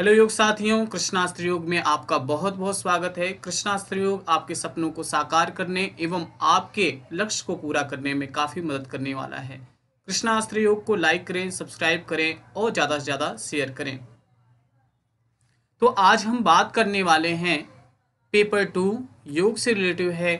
hello योग साथियों कृष्णास्त्र योग में आपका बहुत बहुत स्वागत है कृष्णास्त्र योग आपके सपनों को साकार करने एवं आपके लक्ष्य को पूरा करने में काफ़ी मदद करने वाला है कृष्णास्त्र योग को लाइक करें सब्सक्राइब करें और ज़्यादा से ज़्यादा शेयर करें तो आज हम बात करने वाले हैं पेपर टू योग से रिलेटिव है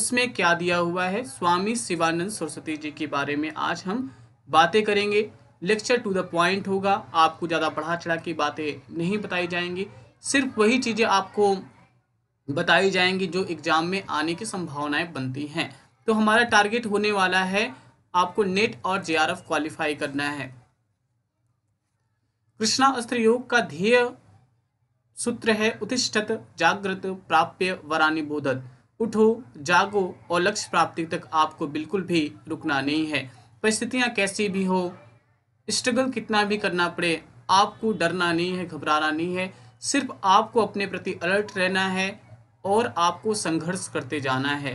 उसमें क्या दिया हुआ है स्वामी शिवानंद सरस्वती जी के बारे में आज हम बातें करेंगे लेक्चर टू द पॉइंट होगा आपको ज़्यादा बढ़ा चढ़ा की बातें नहीं बताई जाएंगी सिर्फ वही चीज़ें आपको बताई जाएंगी जो एग्ज़ाम में आने की संभावनाएं बनती हैं तो हमारा टारगेट होने वाला है आपको नेट और जे आर क्वालिफाई करना है कृष्णा अस्त्र योग का ध्येय सूत्र है उत्तिष्ठत जागृत प्राप्य वरानी बोधत उठो जागो और लक्ष्य प्राप्ति तक आपको बिल्कुल भी रुकना नहीं है परिस्थितियां कैसी भी हो स्ट्रगल कितना भी करना पड़े आपको डरना नहीं है घबराना नहीं है सिर्फ आपको अपने प्रति अलर्ट रहना है और आपको संघर्ष करते जाना है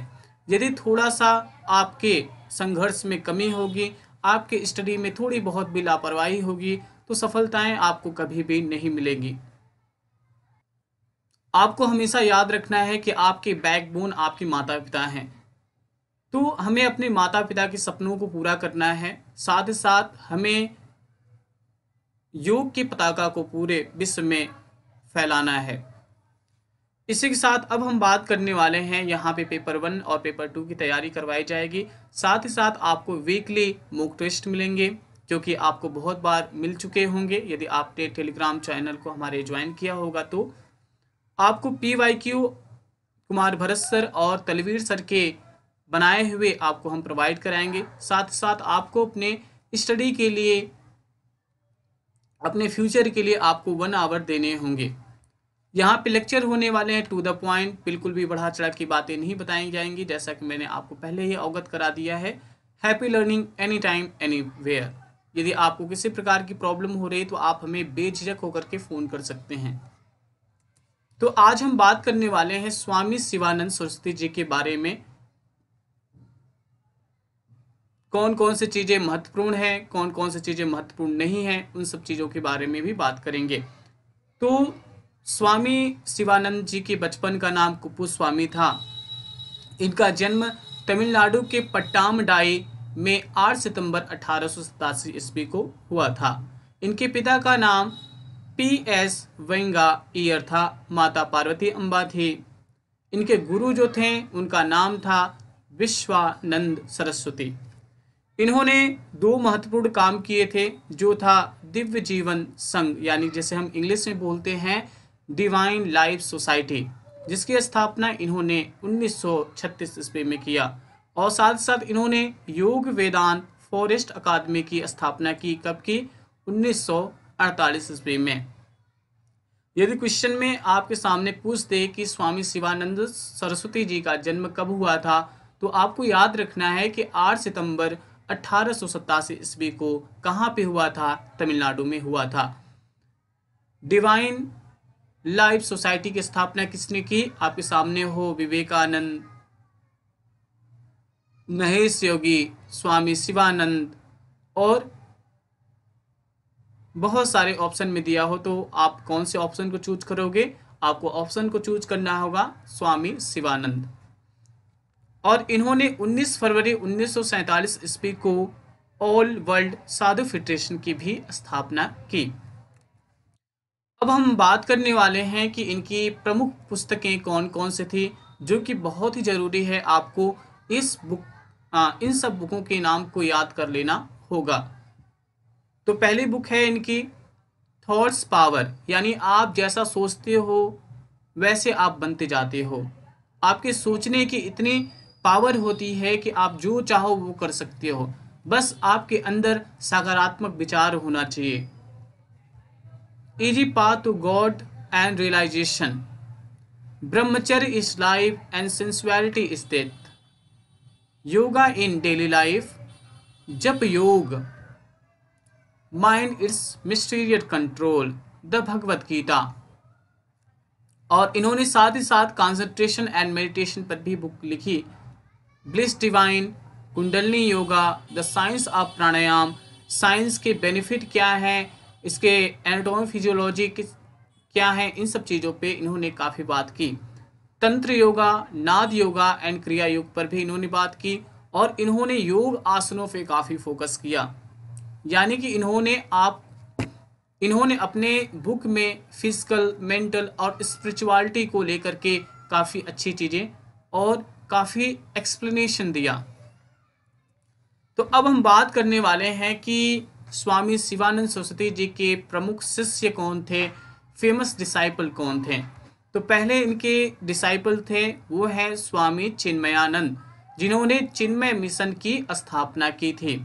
यदि थोड़ा सा आपके संघर्ष में कमी होगी आपके स्टडी में थोड़ी बहुत भी लापरवाही होगी तो सफलताएं आपको कभी भी नहीं मिलेगी आपको हमेशा याद रखना है कि आपके बैकबोन आपके माता पिता हैं तो हमें अपने माता पिता के सपनों को पूरा करना है साथ ही साथ हमें योग की पताका को पूरे विश्व में फैलाना है इसी के साथ अब हम बात करने वाले हैं यहाँ पे पेपर वन और पेपर टू की तैयारी करवाई जाएगी साथ ही साथ आपको वीकली मॉक टेस्ट मिलेंगे जो कि आपको बहुत बार मिल चुके होंगे यदि आपने टेलीग्राम चैनल को हमारे ज्वाइन किया होगा तो आपको P Y Q Kumar Bharat sir और तलवीर सर के बनाए हुए आपको हम प्रोवाइड कराएंगे साथ साथ आपको अपने स्टडी के लिए अपने फ्यूचर के लिए आपको वन आवर देने होंगे यहाँ पे लेक्चर होने वाले हैं टू द पॉइंट बिल्कुल भी बढ़ा चढ़ा की बातें नहीं बताई जाएंगी जैसा कि मैंने आपको पहले ही अवगत करा दिया है happy learning anytime anywhere यदि आपको किसी प्रकार की प्रॉब्लम हो रही तो आप हमें बेझिझक होकर के फ़ोन कर सकते हैं तो आज हम बात करने वाले हैं स्वामी शिवानंद सरस्वती जी के बारे में कौन कौन सी चीज़ें महत्वपूर्ण हैं कौन कौन सी चीज़ें महत्वपूर्ण नहीं हैं उन सब चीज़ों के बारे में भी बात करेंगे तो स्वामी शिवानंद जी के बचपन का नाम कुपू स्वामी था इनका जन्म तमिलनाडु के पट्टामडाई में 8 सितंबर अठारह ईस्वी को हुआ था इनके पिता का नाम पी एस वेंगा ईयर था माता पार्वती अम्बा थी इनके गुरु जो थे उनका नाम था विश्वानंद सरस्वती इन्होंने दो महत्वपूर्ण काम किए थे जो था दिव्य जीवन संघ यानी जैसे हम इंग्लिश में बोलते हैं डिवाइन लाइफ सोसाइटी जिसकी स्थापना इन्होंने 1936 ईस्वी में किया और साथ साथ इन्होंने योग वेदांत फॉरेस्ट अकादमी की स्थापना की कब की 1948 ईस्वी में यदि क्वेश्चन में आपके सामने पूछ दे कि स्वामी शिवानंद सरस्वती जी का जन्म कब हुआ था तो आपको याद रखना है कि 8 सितंबर अठारह ईस्वी को कहाँ पे हुआ था तमिलनाडु में हुआ था डिवाइन लाइफ सोसाइटी की स्थापना किसने की आपके सामने हो विवेकानंद महेश योगी स्वामी शिवानंद और बहुत सारे ऑप्शन में दिया हो तो आप कौन से ऑप्शन को चूज करोगे आपको ऑप्शन को चूज करना होगा स्वामी शिवानंद और इन्होंने 19 फरवरी 1947 ईस्वी को ऑल वर्ल्ड साधु फेडरेशन की भी स्थापना की अब हम बात करने वाले हैं कि इनकी प्रमुख पुस्तकें कौन कौन से थी जो कि बहुत ही ज़रूरी है आपको इस बुक आ, इन सब बुकों के नाम को याद कर लेना होगा तो पहली बुक है इनकी थॉट्स पावर यानी आप जैसा सोचते हो वैसे आप बनते जाते हो आपके सोचने की इतनी पावर होती है कि आप जो चाहो वो कर सकते हो बस आपके अंदर सकारात्मक विचार होना चाहिए easy path to God and realization brahmacharya is life and sensuality is death yoga in daily life जब योग mind its mysteries control the Bhagavad Gita और इन्होंने साथ ही साथ कॉन्सेंट्रेशन एंड मेडिटेशन पर भी बुक लिखी bliss divine kundalini yoga the science of pranayama science के बेनिफिट क्या हैं इसके एनाटोमी फिजियोलॉजी क्या है इन सब चीज़ों पे इन्होंने काफ़ी बात की तंत्र योगा नाद योगा एंड क्रिया योग पर भी इन्होंने बात की और इन्होंने योग आसनों पे काफ़ी फोकस किया यानी कि इन्होंने आप इन्होंने अपने बुक में फिजिकल मेंटल और स्पिरिचुअलिटी को लेकर के काफ़ी अच्छी चीज़ें और काफ़ी एक्सप्लेनेशन दिया तो अब हम बात करने वाले हैं कि स्वामी शिवानंद सरस्वती जी के प्रमुख शिष्य कौन थे फेमस डिसाइपल कौन थे तो पहले इनके डिसाइपल थे वो हैं स्वामी चिन्मयानंद जिन्होंने चिन्मय मिशन की स्थापना की थी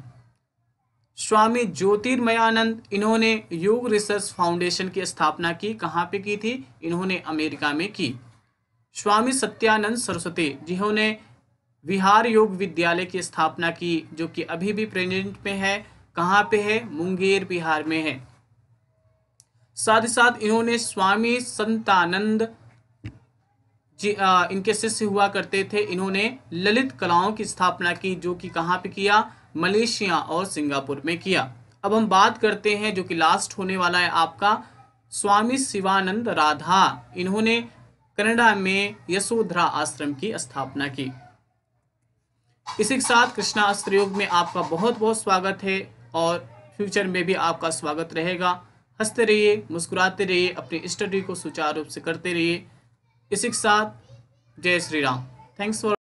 स्वामी ज्योतिर्मयानंद इन्होंने योग रिसर्च फाउंडेशन की स्थापना की कहाँ पे की थी इन्होंने अमेरिका में की स्वामी सत्यानंद सरस्वती जिन्होंने विहार योग विद्यालय की स्थापना की जो कि अभी भी प्रेजेंट में है कहाँ पे है मुंगेर बिहार में है साथ ही साथ इन्होंने स्वामी संतानंद जी आ, इनके शिष्य हुआ करते थे इन्होंने ललित कलाओं की स्थापना की जो कि कहाँ पे किया मलेशिया और सिंगापुर में किया अब हम बात करते हैं जो कि लास्ट होने वाला है आपका स्वामी शिवानंद राधा इन्होंने कनाडा में यशोधरा आश्रम की स्थापना की इसी के साथ कृष्णा अस्त्र योग में आपका बहुत बहुत स्वागत है और फ्यूचर में भी आपका स्वागत रहेगा हंसते रहिए मुस्कुराते रहिए अपनी स्टडी को सुचारू रूप से करते रहिए इसी के साथ जय श्री राम थैंक्स फॉर